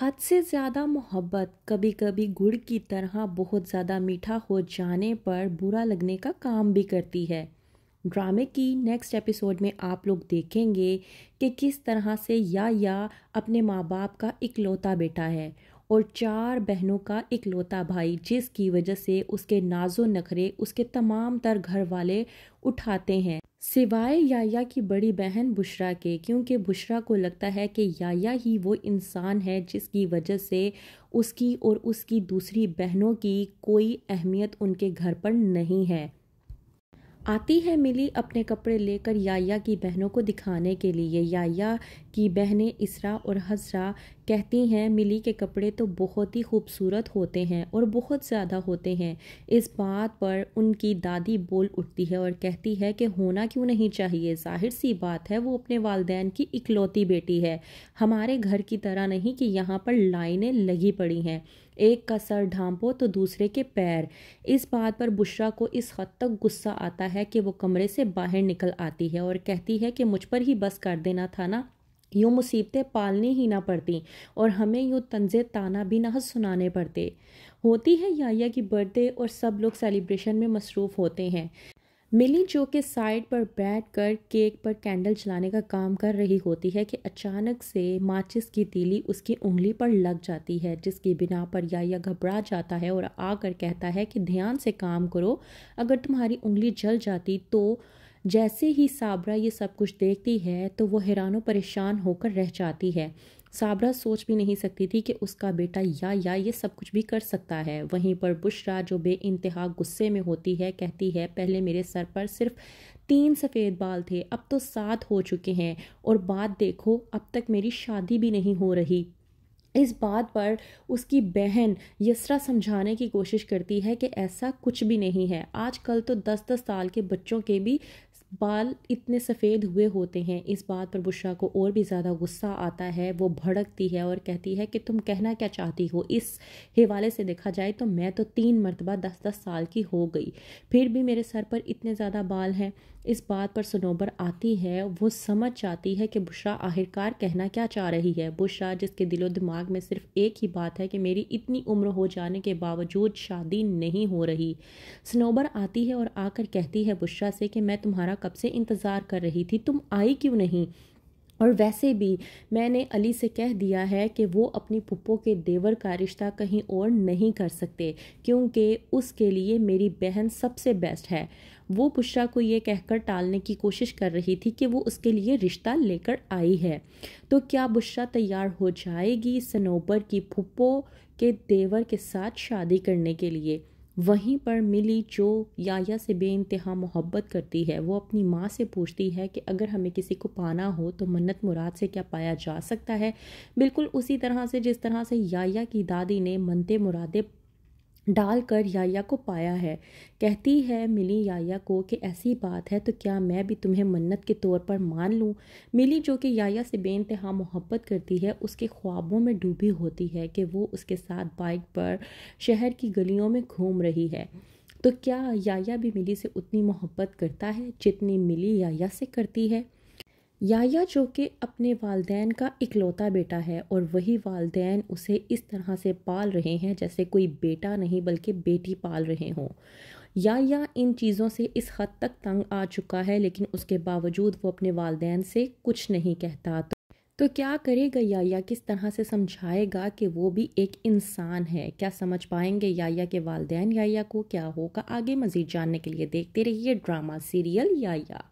हद से ज़्यादा मोहब्बत कभी कभी गुड़ की तरह बहुत ज़्यादा मीठा हो जाने पर बुरा लगने का काम भी करती है ड्रामे की नेक्स्ट एपिसोड में आप लोग देखेंगे कि किस तरह से या या अपने माँ बाप का इकलौता बेटा है और चार बहनों का इकलौता भाई जिसकी वजह से उसके नाजो नखरे उसके तमाम तर घर वाले उठाते हैं सिवाय याया की बड़ी बहन बुशरा के क्योंकि बुशरा को लगता है कि याया ही वो इंसान है जिसकी वजह से उसकी और उसकी दूसरी बहनों की कोई अहमियत उनके घर पर नहीं है आती है मिली अपने कपड़े लेकर याया की बहनों को दिखाने के लिए याया की बहनें इसरा और हजरा कहती हैं मिली के कपड़े तो बहुत ही खूबसूरत होते हैं और बहुत ज़्यादा होते हैं इस बात पर उनकी दादी बोल उठती है और कहती है कि होना क्यों नहीं चाहिए जाहिर सी बात है वो अपने वालदेन की इकलौती बेटी है हमारे घर की तरह नहीं कि यहाँ पर लाइनें लगी पड़ी हैं एक का सर ढांपो तो दूसरे के पैर इस बात पर बुशरा को इस हद तक गुस्सा आता है कि वो कमरे से बाहर निकल आती है और कहती है कि मुझ पर ही बस कर देना था ना यूँ मुसीबतें पालनी ही ना पड़ती और हमें यूँ तंजे ताना भी ना सुनाने पड़ते होती है याया की बर्थडे और सब लोग सेलिब्रेशन में मसरूफ़ होते हैं मिली जो कि साइड पर बैठ कर केक पर कैंडल जलाने का काम कर रही होती है कि अचानक से माचिस की तीली उसकी उंगली पर लग जाती है जिसकी बिना पर या घबरा जाता है और आकर कहता है कि ध्यान से काम करो अगर तुम्हारी उंगली जल जाती तो जैसे ही साबरा ये सब कुछ देखती है तो वो हैरानों परेशान होकर रह जाती है साबरा सोच भी नहीं सकती थी कि उसका बेटा या या ये सब कुछ भी कर सकता है वहीं पर बुशरा जो बे इंतहा गुस्से में होती है कहती है पहले मेरे सर पर सिर्फ तीन सफ़ेद बाल थे अब तो सात हो चुके हैं और बात देखो अब तक मेरी शादी भी नहीं हो रही इस बात पर उसकी बहन यसरा समझाने की कोशिश करती है कि ऐसा कुछ भी नहीं है आजकल तो दस दस साल के बच्चों के भी बाल इतने सफ़ेद हुए होते हैं इस बात पर बुशरा को और भी ज़्यादा गुस्सा आता है वो भड़कती है और कहती है कि तुम कहना क्या चाहती हो इस हवाले से देखा जाए तो मैं तो तीन मरतबा दस दस साल की हो गई फिर भी मेरे सर पर इतने ज़्यादा बाल हैं इस बात पर सनोबर आती है वो समझ जाती है कि बुशरा आखिरकार कहना क्या चाह रही है बुशरा जिसके दिलो दिमाग में सिर्फ एक ही बात है कि मेरी इतनी उम्र हो जाने के बावजूद शादी नहीं हो रही सनोबर आती है और आकर कहती है बुशरा से कि मैं तुम्हारा कब से इंतज़ार कर रही थी तुम आई क्यों नहीं और वैसे भी मैंने अली से कह दिया है कि वो अपनी पुप्पो के देवर का रिश्ता कहीं और नहीं कर सकते क्योंकि उसके लिए मेरी बहन सबसे बेस्ट है वो पुष्रा को ये कहकर टालने की कोशिश कर रही थी कि वो उसके लिए रिश्ता लेकर आई है तो क्या बुशा तैयार हो जाएगी सनोबर की पुप्पो के देवर के साथ शादी करने के लिए वहीं पर मिली जो याया से इंतहा मोहब्बत करती है वो अपनी माँ से पूछती है कि अगर हमें किसी को पाना हो तो मन्नत मुराद से क्या पाया जा सकता है बिल्कुल उसी तरह से जिस तरह से याया की दादी ने मनते मुरादे डालकर याया को पाया है कहती है मिली याया को कि ऐसी बात है तो क्या मैं भी तुम्हें मन्नत के तौर पर मान लूँ मिली जो कि याया से बेानतहा मोहब्बत करती है उसके ख्वाबों में डूबी होती है कि वो उसके साथ बाइक पर शहर की गलियों में घूम रही है तो क्या याया भी मिली से उतनी मोहब्बत करता है जितनी मिली याया से करती है याया जो कि अपने वालदेन का इकलौता बेटा है और वही वालदेन उसे इस तरह से पाल रहे हैं जैसे कोई बेटा नहीं बल्कि बेटी पाल रहे हों याया इन चीज़ों से इस हद तक तंग आ चुका है लेकिन उसके बावजूद वो अपने वालदेन से कुछ नहीं कहता तो तो क्या करेगा याया किस तरह से समझाएगा कि वो भी एक इंसान है क्या समझ पाएंगे याया के वालदेन याया को क्या होगा आगे मज़ीद जानने के लिए देखते रहिए ड्रामा सीरियल याया